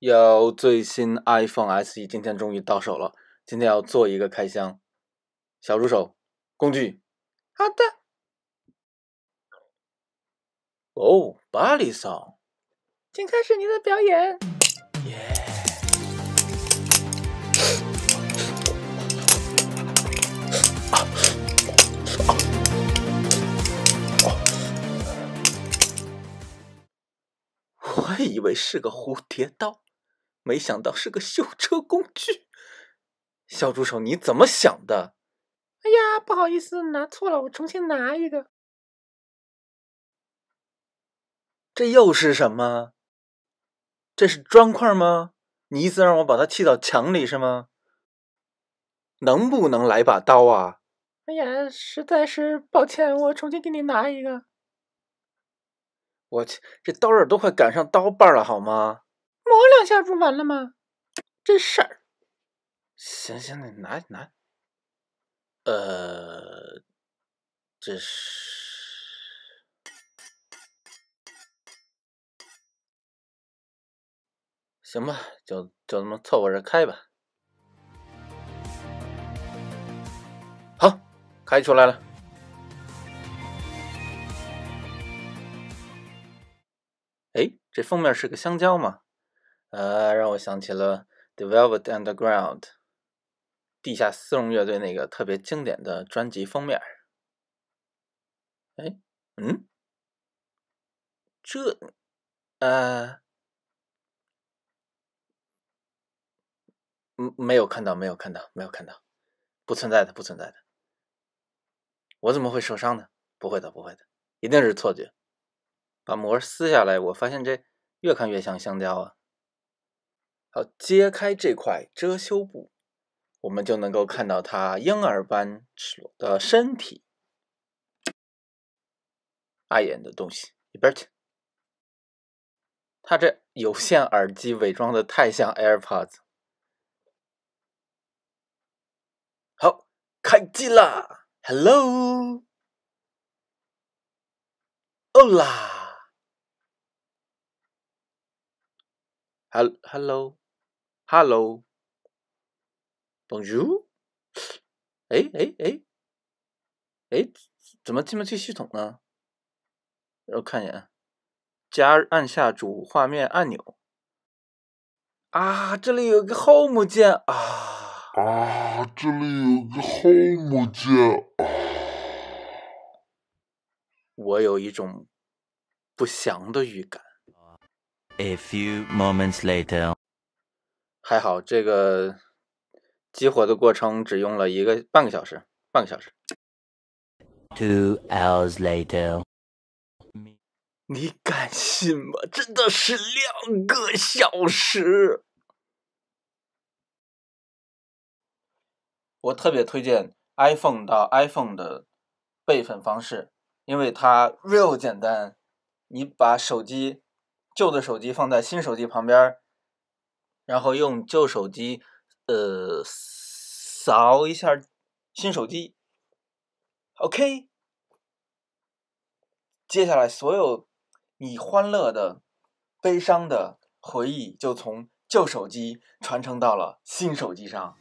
有最新 iPhone SE，今天终于到手了。今天要做一个开箱，小助手，工具，好的。哦，巴里嫂，请开始你的表演。耶！我以为是个蝴蝶刀。没想到是个修车工具，小助手，你怎么想的？哎呀，不好意思，拿错了，我重新拿一个。这又是什么？这是砖块吗？你意思让我把它砌到墙里是吗？能不能来把刀啊？哎呀，实在是抱歉，我重新给你拿一个。我去，这刀刃都快赶上刀把了，好吗？抹两下不完了吗？真事儿。行行，你拿拿。呃，这是。行吧，就就这么凑合着开吧。好，开出来了。哎，这封面是个香蕉吗？呃，让我想起了《Developed Underground》地下丝绒乐队那个特别经典的专辑封面。哎，嗯，这呃，嗯，没有看到，没有看到，没有看到，不存在的，不存在的。我怎么会受伤呢？不会的，不会的，一定是错觉。把膜撕下来，我发现这越看越像香蕉啊！好，揭开这块遮羞布，我们就能够看到他婴儿般赤裸的身体。碍眼的东西，一边去！他这有线耳机伪装的太像 AirPods。好，开机啦 h e l l o h 啦。l a 哈，Hello。Hello，Bonjour。哎哎哎，哎，怎么进不去系统呢？我看一眼，加按下主画面按钮。啊，这里有个 home 键啊。啊，这里有个 home 键啊。我有一种不祥的预感。A few moments later. 还好，这个激活的过程只用了一个半个小时，半个小时。Two hours later，你敢信吗？真的是两个小时！我特别推荐 iPhone 到 iPhone 的备份方式，因为它 real 简单。你把手机旧的手机放在新手机旁边然后用旧手机，呃，扫一下新手机。OK，接下来所有你欢乐的、悲伤的回忆，就从旧手机传承到了新手机上。